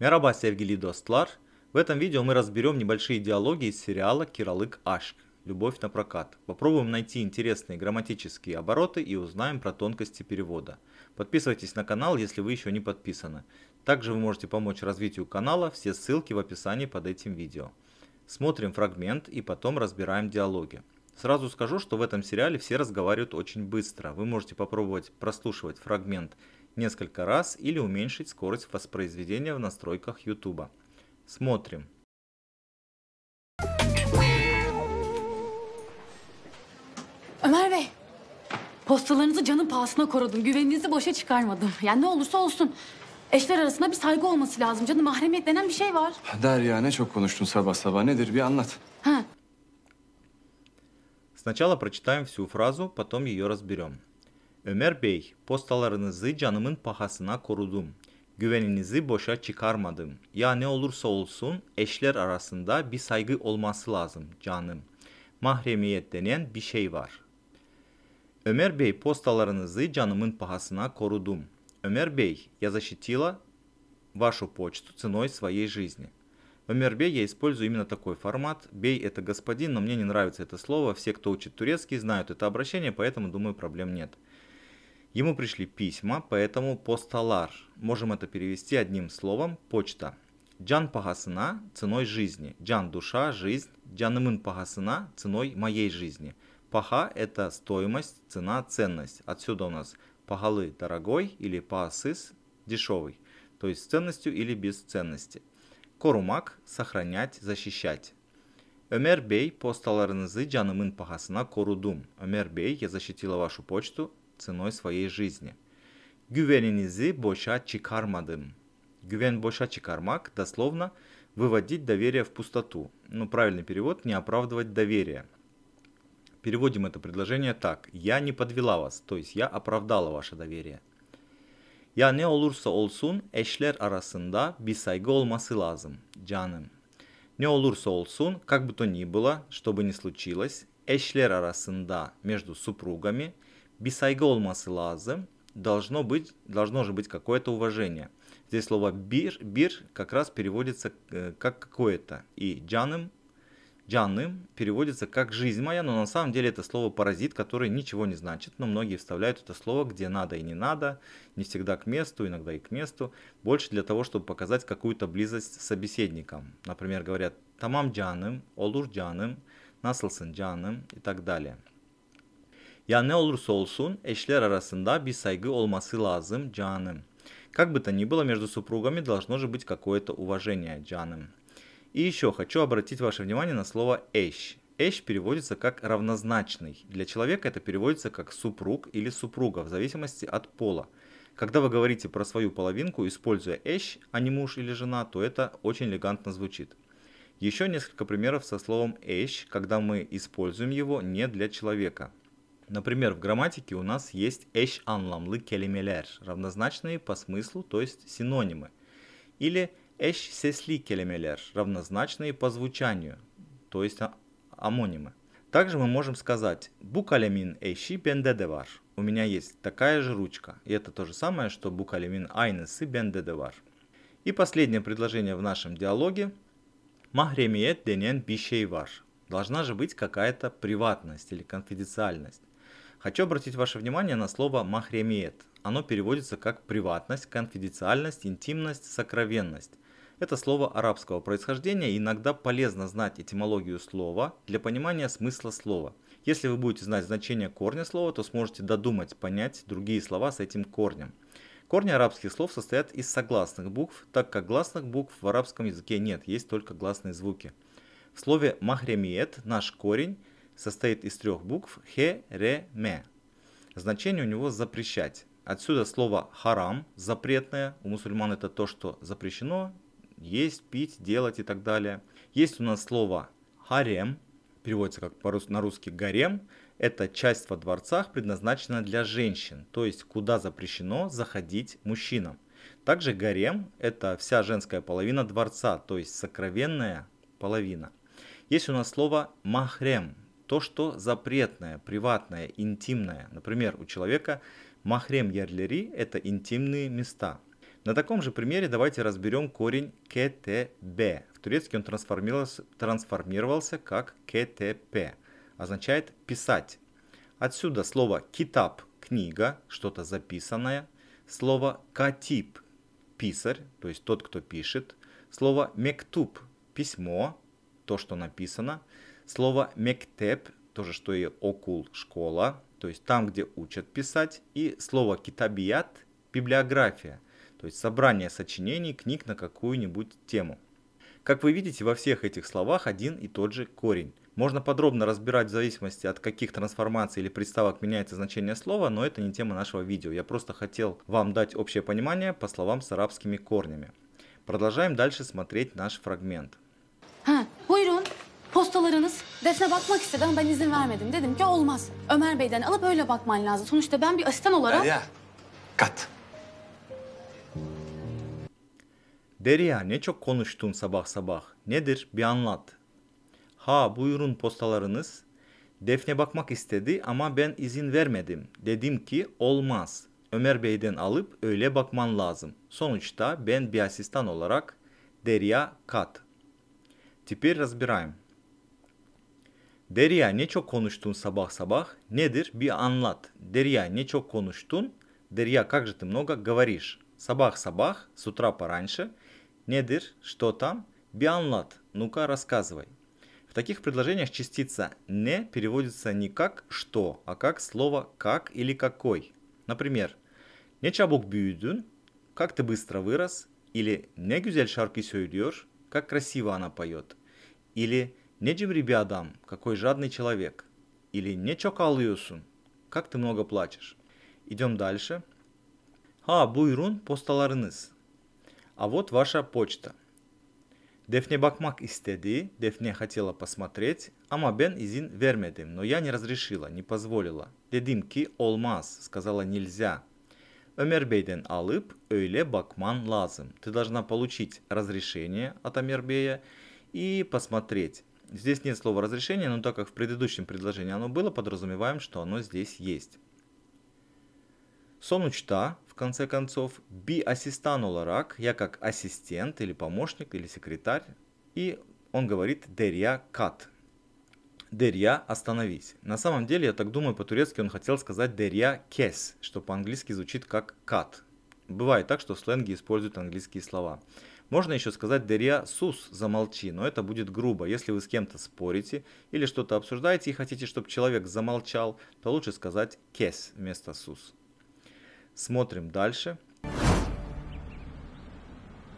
Мирабас sevgili Достлар. В этом видео мы разберем небольшие диалоги из сериала «Киралык Ашк. Любовь на прокат». Попробуем найти интересные грамматические обороты и узнаем про тонкости перевода. Подписывайтесь на канал, если вы еще не подписаны. Также вы можете помочь развитию канала, все ссылки в описании под этим видео. Смотрим фрагмент и потом разбираем диалоги. Сразу скажу, что в этом сериале все разговаривают очень быстро. Вы можете попробовать прослушивать фрагмент несколько раз или уменьшить скорость воспроизведения в настройках YouTube. Смотрим. Ömer Bey, postalarınızı canın pahasına korudum. Güveninizi boşa çıkarmadım. Yani ne olursa olsun eşler arasında bir saygı olması lazım canım. Mahremiyet denen bir şey var. Derya ne çok konuştun sabah sabah. Nedir bir anlat. Ha. Сначала прочитаем всю фразу, потом ее разберем. Ömer Bey, postalarınızı canımın pahasına korudum. Güveninizi boşa çıkarmadım. Ya ne olursa olsun eşler arasında bir saygı olması lazım canım. Mahremiyet denen bir şey var. Ömer Bey postalarınızı canımın pahasına korudum. Ömer Bey, я защитила вашу почту ценой своей жизни. В Bey, я использую именно такой формат. Бей это господин, но мне не нравится это слово. Все, кто учит турецкий, знают это обращение, поэтому, думаю, проблем нет. Ему пришли письма, поэтому посталар. Можем это перевести одним словом – почта. Джан Пагасына – ценой жизни. Джан – душа, жизнь. Джанымын Пагасына – ценой моей жизни. Паха – это стоимость, цена, ценность. Отсюда у нас пагалы – дорогой или паасыс – дешевый. То есть с ценностью или без ценности. Корумак – сохранять, защищать. Ömer Bey postalarınızı canımın pahasına корудум. Ömer Bey, я защитила вашу почту, cenoy своей жизни. Güveninizi boşa çıkarmadım. Güven boşa çıkarmak дословно выводить доверие в пустоту. Ну, правильный перевод – не оправдывать доверие. Переводим это предложение так. Я не подвела вас, то есть я оправдала ваше доверие. Ya ne olursa olsun eşler arasında bir saygı olması lazım. Canım. Ne olursa olsun, как бы то ни было, что бы ни случилось, eşler arasında между супругами – без Beside olması lazım. Должно, быть, должно же быть какое-то уважение. Здесь слово бир, бир как раз переводится э, как какое-то. И джаным, джаным переводится как жизнь моя, но на самом деле это слово паразит, которое ничего не значит. Но многие вставляют это слово где надо и не надо, не всегда к месту, иногда и к месту. Больше для того, чтобы показать какую-то близость с собеседником. Например, говорят тамам джаным, олур джаным, насылсын джаным и так далее. Ya ne olursa olsun eşler арасында bir saygı olması lazım canım. Как бы то ни было, между супругами должно же быть какое-то уважение, джаным. И еще хочу обратить ваше внимание на слово Эщ. Эщ переводится как «равнозначный». Для человека это переводится как «супруг» или «супруга», в зависимости от пола. Когда вы говорите про свою половинку, используя Эщ, а не муж или жена, то это очень элегантно звучит. Еще несколько примеров со словом Эщ, когда мы используем его не для человека. Например, в грамматике у нас есть эш анламлы келемелер, равнозначные по смыслу, то есть синонимы. Или эш сесли келемелер, равнозначные по звучанию, то есть а, амонимы. Также мы можем сказать «букалемин эйши бендедевар» – «у меня есть такая же ручка». И это то же самое, что «букалемин айнесы бендедевар». И последнее предложение в нашем диалоге «махремиет денен бишейвар» – «должна же быть какая-то приватность или конфиденциальность». Хочу обратить ваше внимание на слово «махремиет». Оно переводится как «приватность», «конфиденциальность», «интимность», «сокровенность». Это слово арабского происхождения, и иногда полезно знать этимологию слова для понимания смысла слова. Если вы будете знать значение корня слова, то сможете додумать, понять другие слова с этим корнем. Корни арабских слов состоят из согласных букв, так как гласных букв в арабском языке нет, есть только гласные звуки. В слове «махремиет» наш корень – состоит из трех букв хе, ре, ме. Значение у него запрещать. Отсюда слово харам, запретное. У мусульман это то, что запрещено. Есть, пить, делать и так далее. Есть у нас слово харем, переводится как на русский гарем. Это часть во дворцах, предназначена для женщин, то есть куда запрещено заходить мужчинам. Также гарем – это вся женская половина дворца, то есть сокровенная половина. Есть у нас слово махрем, то, что запретное, приватное, интимное. Например, у человека махрем ярлери – это интимные места. На таком же примере давайте разберем корень КТБ. В турецки он трансформировался, трансформировался как КТП, означает писать. Отсюда слово китап – книга, что-то записанное. Слово катип – писарь, то есть тот, кто пишет. Слово мектуб – письмо, то, что написано. Слово мектеп, тоже что и окул, школа, то есть там, где учат писать. И слово китабият, библиография, то есть собрание сочинений, книг на какую-нибудь тему. Как вы видите, во всех этих словах один и тот же корень. Можно подробно разбирать в зависимости от каких трансформаций или приставок меняется значение слова, но это не тема нашего видео. Я просто хотел вам дать общее понимание по словам с арабскими корнями. Продолжаем дальше смотреть наш фрагмент. postalarınız. Defne bakmak istedi ama ben izin vermedim. Dedim ki olmaz. Ömer Bey'den alıp öyle bakman lazım. Sonuçta ben bir asistan olarak... Derya, kat. Derya ne çok konuştun sabah sabah. Nedir bir anlat. Ha buyurun postalarınız. Defne bakmak istedi ama ben izin vermedim. Dedim ki olmaz. Ömer Bey'den alıp öyle bakman lazım. sonuçta ben bir asistan olarak Derya Kat. Теперь разбираем. Derya ne çok konuştun sabah sabah? Nedir? Bir anlat. Derya ne çok konuştun? Derya как же ты много говоришь? Sabah sabah, с утра пораньше. Неdir, что там? Bir anlat. Ну-ка, рассказывай. В таких предложениях частица «не» переводится не как «что», а как слово «как» или «какой». Например, «ne çabuk büyüdün», «как ты быстро вырос», или не güzel şarkı söylüyor», «как красиво она поет», или «ne не cimri bir какой жадный человек. Или не çok ağlıyorsun, как ты много плачешь. Идем дальше. Ha buyurun postalarınız. А вот ваша почта. Defne bakmak istedi, Defne хотела посмотреть, ama ben изин Вермедим, но я не разрешила, не позволила. Dedim ki olmaz, сказала нельзя. Ömer Bey'den alıp Бакман bakman Ты должна получить разрешение от Ömer и посмотреть. Здесь нет слова разрешение, но так как в предыдущем предложении оно было, подразумеваем, что оно здесь есть. Сонучта, в конце концов, би ассистан оларак, я как ассистент или помощник или секретарь, и он говорит дерья кат. Дерья остановись. На самом деле, я так думаю, по-турецки он хотел сказать дерья кес, что по-английски звучит как кат. Бывает так, что в сленге используют английские слова. Можно еще сказать «дыря сус» – «замолчи», но это будет грубо. Если вы с кем-то спорите или что-то обсуждаете и хотите, чтобы человек замолчал, то лучше сказать «кес» вместо «сус». Смотрим дальше.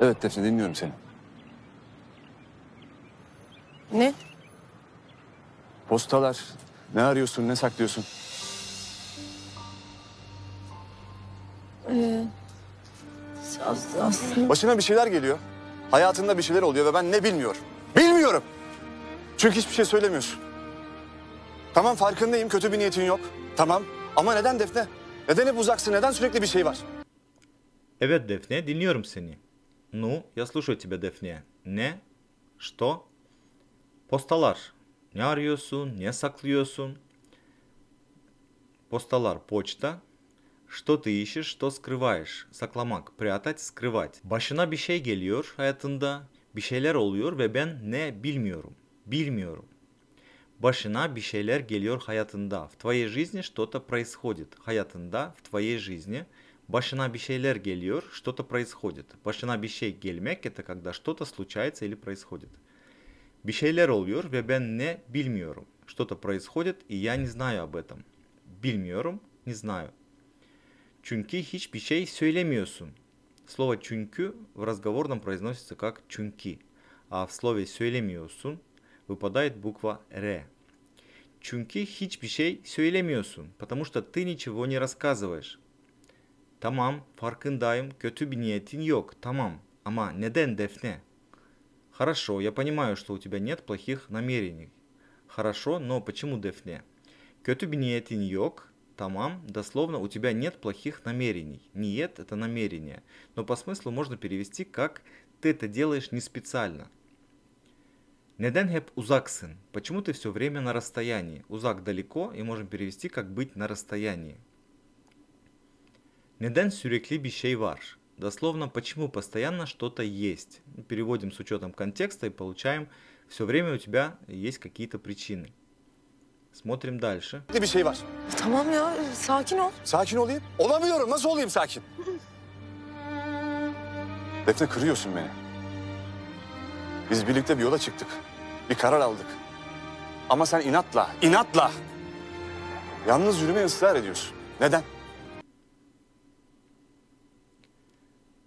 Evet Defne dinliyorum seni. Ne? Postalar. Ne arıyorsun, ne saklıyorsun? Aslı, Başına bir şeyler geliyor. Hayatında bir şeyler oluyor ve ben ne bilmiyorum. Bilmiyorum. Çünkü hiçbir şey söylemiyorsun. Tamam farkındayım kötü bir niyetin yok. Tamam ama neden Defne? Neden hep uzaksın? Neden sürekli bir şey var? Evet Defne dinliyorum seni. Ну, я слушаю тебя, Defne. Ne? Что? Postalar. Ne arıyorsun? Ne saklıyorsun? Postalar, Почта Что ты ищешь, что skırvaешь. Saklamak, прятать, скрывать. Başına bir şey geliyor hayatında. Bir şeyler oluyor ve ben ne bilmiyorum. Bilmiyorum. Başına bir şeyler geliyor hayatında. В твоей жизни что-то происходит. Hayatında, в твоей жизни. Başına bir şeyler geliyor, что-то происходит. Başına bir şey gelmek это когда что-то случается или происходит. Bir şeyler oluyor ve ben ne bilmiyorum. Что-то происходит и я не знаю об этом. Bilmiyorum, не знаю. Çünkü hiçbir şey söylemiyorsun. Слово «чуньки» в разговорном произносится как «чуньки», а в слове «söylemiyorsun» выпадает буква «р». Чунки hiçbir şey söylemiyorsun, потому что ты ничего не рассказываешь. Tamam, farkındayım, kötü bir niyetin yok, tamam. Ama neden Defne? Хорошо, я понимаю, что у тебя нет плохих намерений. Хорошо, но почему Дефне? Kötü bir niyetin Тамам дословно у тебя нет плохих намерений. Ниет – это намерение. Но по смыслу можно перевести как «ты это делаешь не специально». Неденхеп узаксен. Почему ты все время на расстоянии? Узак далеко и можем перевести как быть на расстоянии. Неден сюрекли бищей варш. Дословно, почему постоянно что-то есть. Переводим с учетом контекста и получаем, все время у тебя есть какие-то причины. Смотрим дальше. Bir şey var. E, tamam ya e, sakin ol. Sakin olayım. Olamıyorum. Nasıl olayım sakin? Defne kırıyorsun beni. Biz birlikte bir yola çıktık. Bir karar aldık. Ama sen inatla, inatla yalnız yürümeye ısrar ediyorsun. Neden?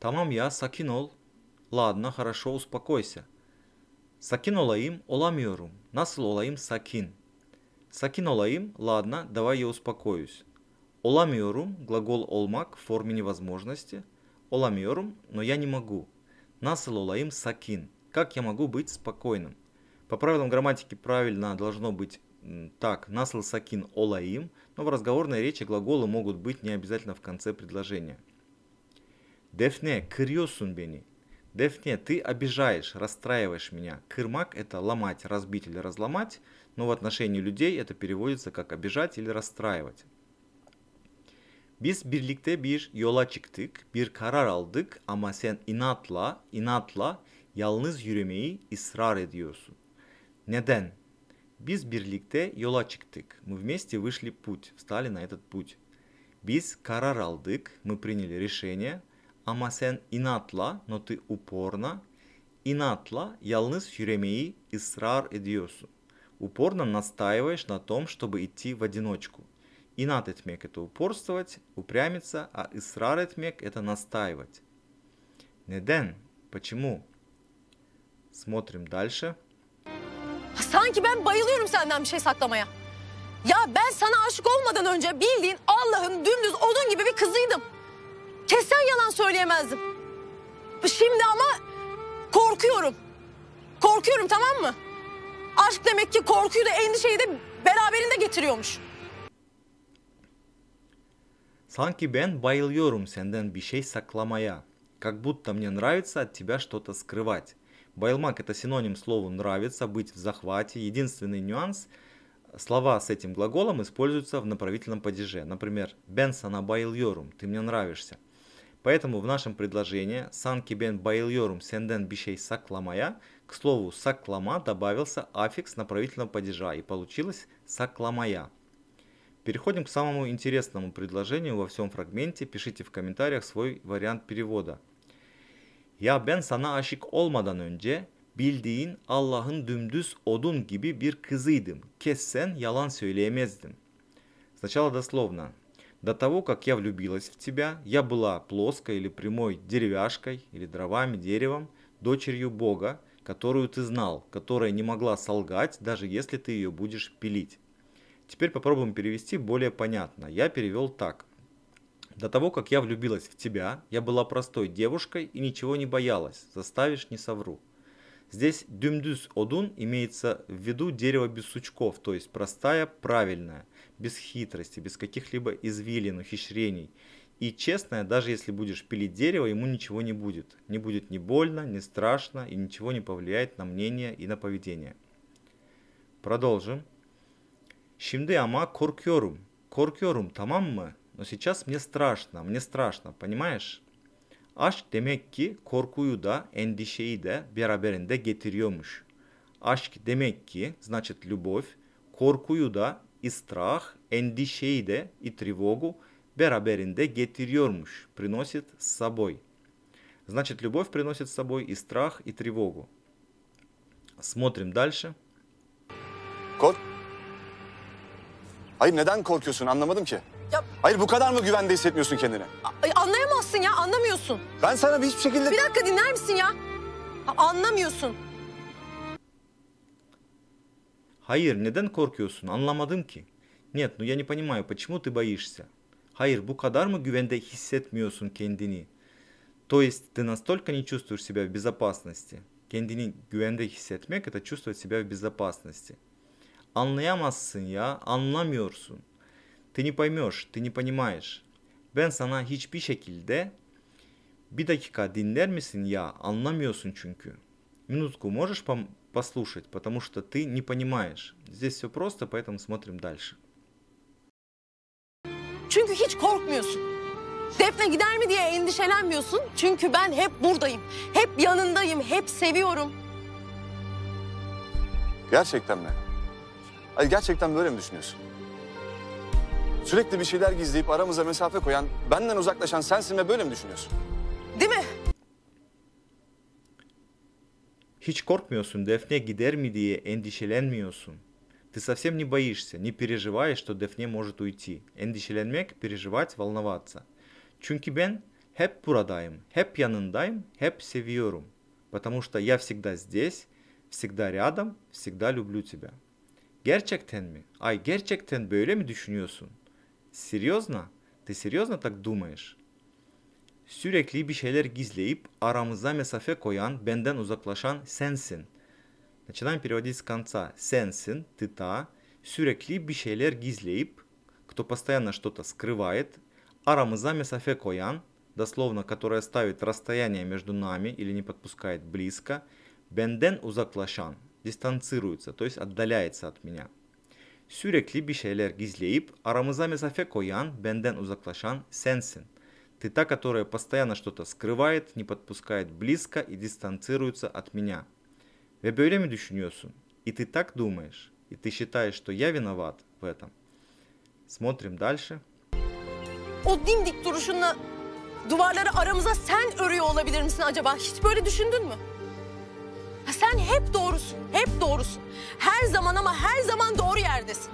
Tamam ya sakin ol. Ладно, хорошо, успокойся. Sakin olayım, olamıyorum. Nasıl olayım sakin? Сакин Олаим, ладно, давай я успокоюсь. Olamıyorum, глагол Олмак в форме невозможности. Olamıyorum, но я не могу. Nasıl Олаим Сакин. Как я могу быть спокойным? По правилам грамматики правильно должно быть так, насл сакин олаим, но в разговорной речи глаголы могут быть не обязательно в конце предложения. Дефне кырьосун Дефне, ты обижаешь, расстраиваешь меня. Кырмак – это ломать, разбить или разломать – но в отношении людей это переводится как обижать или расстраивать. Biz birlikte bir yola çıktık, bir karar aldık ama sen inatla, inatla yalnız yürümeyi ısrar ediyorsun. Neden? Biz birlikte yola çıktık. Мы вместе вышли путь, встали на этот путь. Biz karar aldık, мы приняли решение. Ama sen inatla, но ты упорно, inatla yalnız yürümeyi ısrar ediyorsun. упорно настаиваешь на том, чтобы идти в одиночку. Инат этмек – это упорствовать, упрямиться, а исрар этмек – это настаивать. Неден – почему? Смотрим дальше. Sanki ben bayılıyorum senden bir şey saklamaya. Ya ben sana aşık olmadan önce bildiğin Allah'ın dümdüz odun gibi bir kızıydım. Kessen yalan söyleyemezdim. Şimdi ama korkuyorum. Korkuyorum tamam mı? Aşk demek ki korkuyu da endişeyi de beraberinde getiriyormuş. Sanki ben bayılıyorum senden bir şey saklamaya. Как будто мне нравится от тебя что-то скрывать. Байлмак это синоним слова «нравится», «быть в захвате». Единственный нюанс – слова с этим глаголом используются в направительном падеже. Например, «бен сана – «ты мне нравишься». Поэтому в нашем предложении «санкибен байльорум сенден бишей сакламая» к слову «саклама» добавился аффикс направительного падежа и получилось «сакламая». Переходим к самому интересному предложению во всем фрагменте. Пишите в комментариях свой вариант перевода. Я бен сана ашик olmadan önce bildiğin Allah'ın dümdüz odun gibi bir kızıydım. Kessen yalan söyleyemezdim. Сначала дословно. До того, как я влюбилась в тебя, я была плоской или прямой деревяшкой, или дровами, деревом, дочерью Бога, которую ты знал, которая не могла солгать, даже если ты ее будешь пилить. Теперь попробуем перевести более понятно. Я перевел так. До того, как я влюбилась в тебя, я была простой девушкой и ничего не боялась. Заставишь, не совру. Здесь дюмдюс одун имеется в виду дерево без сучков, то есть простая, правильная, без хитрости, без каких-либо извилин, ухищрений. И честное, даже если будешь пилить дерево, ему ничего не будет. Не будет ни больно, ни страшно и ничего не повлияет на мнение и на поведение. Продолжим. Şimdi ама korkuyorum. Korkuyorum, tamam mı? Но сейчас мне страшно, мне страшно, понимаешь? Aşk demek ki korkuyu da endişeyi de beraberinde getiriyormuş. Aşk demek ki, значит любовь, korkuyu da, istrah, endişeyi de и тревогу beraberinde getiriyormuş, приносит с собой. Значит, любовь приносит с собой и страх, и тревогу. Смотрим дальше. Kork. Hayır neden korkuyorsun anlamadım ki. Ya... Hayır bu kadar mı güvende hissetmiyorsun kendini? anlayamadım mısın ya? Anlamıyorsun. Ben sana bir hiçbir şekilde... Bir dakika dinler misin ya? anlamıyorsun. Hayır, neden korkuyorsun? Anlamadım ki. Нет, ну я не понимаю, почему ты боишься? Hayır, bu kadar mı güvende hissetmiyorsun kendini? То есть ты настолько не чувствуешь себя в безопасности? Kendini güvende hissetmek это чувствовать себя в безопасности. Anlayamazsın ya, anlamıyorsun. Ты не поймешь, ты не понимаешь. Ben sana hiçbir şekilde bir dakika dinler misin ya anlamıyorsun çünkü. Минутку можешь послушать, потому что ты не понимаешь. Здесь все просто, поэтому смотрим дальше. Çünkü hiç korkmuyorsun. Defne gider mi diye endişelenmiyorsun. Çünkü ben hep buradayım. Hep yanındayım. Hep seviyorum. Gerçekten mi? Ay gerçekten böyle mi düşünüyorsun? Sürekli bir şeyler gizleyip aramıza mesafe koyan, benden uzaklaşan sensin ve böyle mi düşünüyorsun? Değil mi? Hiç korkmuyorsun, Defne gider mi diye endişelenmiyorsun. Ты совсем не боишься, не переживаешь, что Defne может уйти. Endişelenmek, переживать, волноваться. Çünkü ben hep buradayım, hep yanındayım, hep seviyorum. Потому что я всегда здесь, всегда рядом, всегда люблю тебя. Gerçekten mi? Ay gerçekten böyle mi düşünüyorsun? Серьезно? Ты серьезно так думаешь? Sürekli bir şeyler gizleyip aramıza mesafe koyan, benden uzaklaşan sensin. Начинаем переводить с конца. Сенсин, ты та. Sürekli bir şeyler gizleyip, кто постоянно что-то скрывает, арамыза mesafe koyan, дословно, которая ставит расстояние между нами или не подпускает близко, бенден узаклашан, дистанцируется, то есть отдаляется от меня. Sürekli bir şeyler gizleyip aramıza mesafe koyan, benden uzaklaşan sensin. Ты та, которая постоянно что-то скрывает, не подпускает близко и дистанцируется от меня. Ve böyle mi düşünüyorsun? И ты так думаешь? И ты считаешь, что я виноват в этом? Смотрим дальше. O dimdik duruşunla duvarları aramıza sen örüyor olabilir misin acaba? Hiç böyle düşündün mü? Sen hep doğrusun, hep doğrusun. Her zaman ama her zaman doğru yerdesin.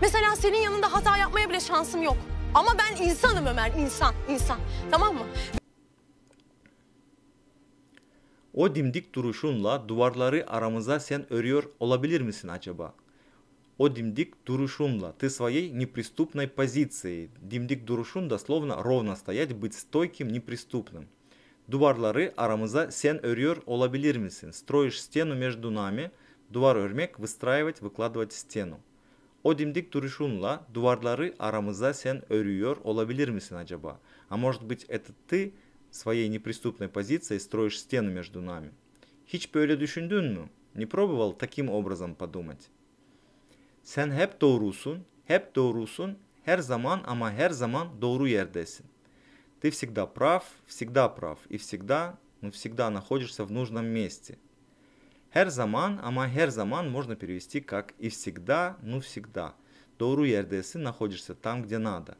Mesela senin yanında hata yapmaya bile şansım yok. Ama ben insanım Ömer, insan, insan. Tamam mı? O dimdik duruşunla duvarları aramıza sen örüyor olabilir misin acaba? O dimdik duruşunla Ты своей неприступной Dimdik duruşun da дословно ровно стоять, быть стойким, неприступным. Duvarları aramıza sen örüyor olabilir misin? Строишь стену между нами. Duvar örmek, выстраивать, выкладывать стену. O dimdik duruşunla duvarları aramıza sen örüyor olabilir misin acaba? А может быть это ты своей неприступной позицией строишь стену между нами? Hiç böyle düşündün mü? Не пробовал таким образом подумать? Sen hep doğrusun, hep doğrusun, her zaman ama her zaman doğru yerdesin. Ты всегда прав, всегда прав и всегда, ну всегда находишься в нужном месте. Her zaman ama her zaman можно перевести как и всегда, ну всегда. Doğru yerdesin, находишься там, где надо.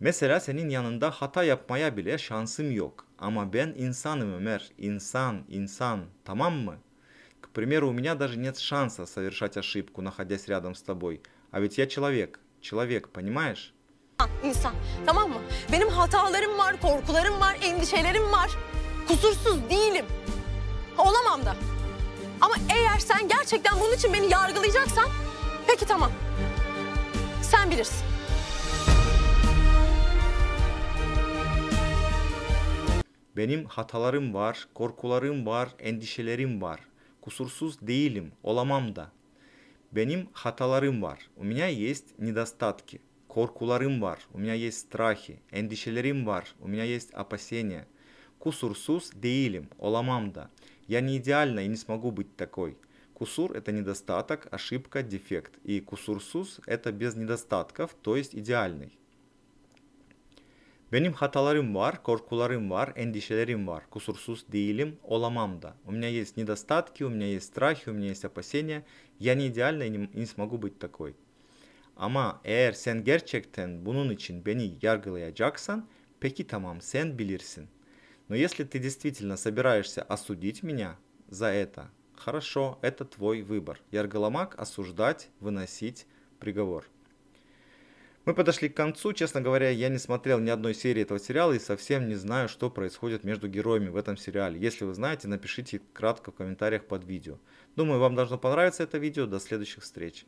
Mesela senin yanında hata yapmaya bile şansım yok. Ama ben insanım Ömer. İnsan, insan. Tamam mı? К примеру, у меня даже нет шанса совершать ошибку, находясь рядом с тобой. А ведь я человек. Человек, понимаешь? insan. Tamam mı? Benim hatalarım var, korkularım var, endişelerim var. Kusursuz değilim. Olamam da. Ama eğer sen gerçekten bunun için beni yargılayacaksan peki tamam. Sen bilirsin. Benim hatalarım var, korkularım var, endişelerim var. Kusursuz değilim, olamam da. Benim hatalarım var. У меня есть недостатки. korkularım var, у меня есть страхи, endişelerim var, у меня есть опасения. Кусурсус değilim, olamam da. Я не идеальна и не смогу быть такой. Кусур – это недостаток, ошибка, дефект. И кусурсус – это без недостатков, то есть идеальный. Benim hatalarım var, korkularım var, endişelerim var. Kusursuz değilim, olamam da. У меня есть недостатки, у меня есть страхи, у меня есть опасения. Я не идеальна и не, не смогу быть такой. Ama eğer sen gerçekten bunun için beni yargılayacaksan, пеки тамам сен билирсин. Но если ты действительно собираешься осудить меня за это, хорошо, это твой выбор. Яргаламак – осуждать, выносить приговор. Мы подошли к концу. Честно говоря, я не смотрел ни одной серии этого сериала и совсем не знаю, что происходит между героями в этом сериале. Если вы знаете, напишите кратко в комментариях под видео. Думаю, вам должно понравиться это видео. До следующих встреч.